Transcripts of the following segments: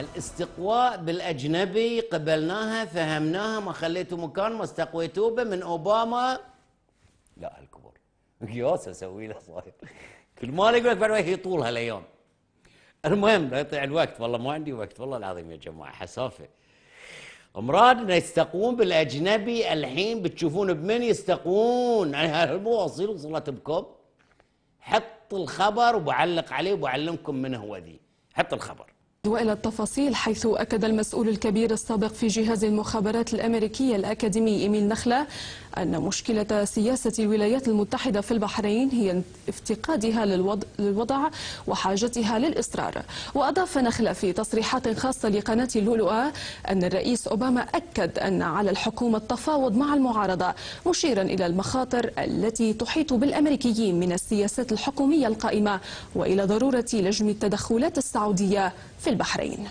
الاستقواء بالاجنبي قبلناها فهمناها ما خليتوا مكان ما استقويتوه به من اوباما لا الكبر قياس اسوي له صاير كل ما يقول لك بعد طول هالايام المهم لا يطيع الوقت والله ما عندي وقت والله العظيم يا جماعه حسافه امراد ان يستقون بالاجنبي الحين بتشوفون بمن يستقون يعني المواصيل وصلت بكم حط الخبر وبعلق عليه وبعلمكم من هو ذي حط الخبر وإلى التفاصيل حيث أكد المسؤول الكبير السابق في جهاز المخابرات الأمريكي الأكاديمي إيميل نخلة أن مشكلة سياسة الولايات المتحدة في البحرين هي افتقادها للوضع وحاجتها للإصرار وأضاف نخلة في تصريحات خاصة لقناة اللؤلؤة أن الرئيس أوباما أكد أن على الحكومة التفاوض مع المعارضة مشيرا إلى المخاطر التي تحيط بالأمريكيين من السياسات الحكومية القائمة وإلى ضرورة لجم التدخلات السعودية في البحرين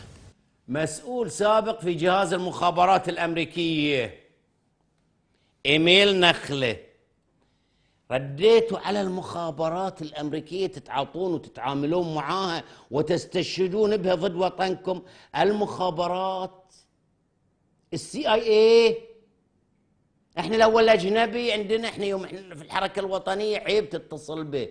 مسؤول سابق في جهاز المخابرات الأمريكية إيميل نخلة رديتوا على المخابرات الأمريكية تتعاطون وتتعاملون معاها وتستشهدون بها ضد وطنكم المخابرات السي اي اي احنا الاول اجنبي عندنا احنا يوم احنا في الحركه الوطنيه عيب تتصل به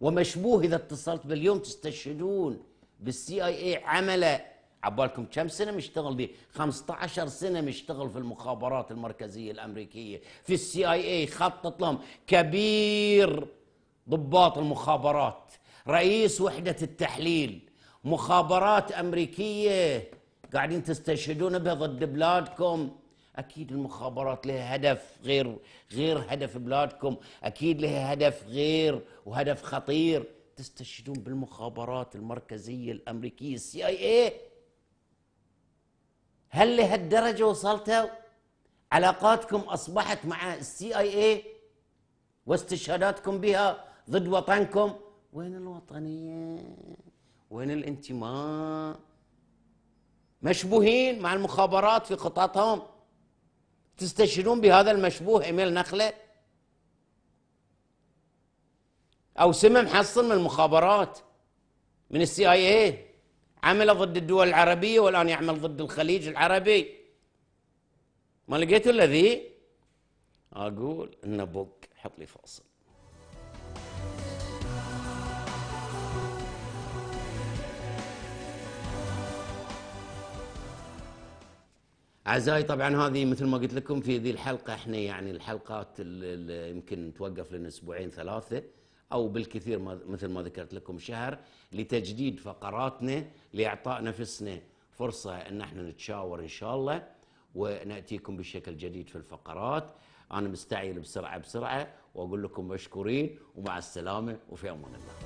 ومشبوه اذا اتصلت باليوم تستشهدون بالسي اي اي عمله عبالكم كم سنه مشتغل بيه 15 سنه مشتغل في المخابرات المركزيه الامريكيه في السي اي اي خطط لهم كبير ضباط المخابرات رئيس وحده التحليل مخابرات امريكيه قاعدين تستشهدون بها ضد بلادكم اكيد المخابرات لها هدف غير غير هدف بلادكم اكيد لها هدف غير وهدف خطير تستشهدون بالمخابرات المركزية الأمريكية السي اي اي هل لهالدرجة وصلتوا؟ علاقاتكم أصبحت مع السي اي اي واستشهاداتكم بها ضد وطنكم وين الوطنية؟ وين الانتماء؟ مشبوهين مع المخابرات في خططهم تستشهدون بهذا المشبوه إيميل نخله او سمه محصل من المخابرات من السي اي اي عمل ضد الدول العربيه والان يعمل ضد الخليج العربي ما لقيتوا الذي اقول انه بوك حط لي فاصل أعزائي طبعا هذه مثل ما قلت لكم في ذي الحلقة احنا يعني الحلقات يمكن توقف لنا أسبوعين ثلاثة أو بالكثير مثل ما ذكرت لكم شهر لتجديد فقراتنا لإعطاء نفسنا فرصة أن احنا نتشاور إن شاء الله ونأتيكم بشكل جديد في الفقرات أنا مستعجل بسرعة بسرعة وأقول لكم مشكورين ومع السلامة وفي أمان الله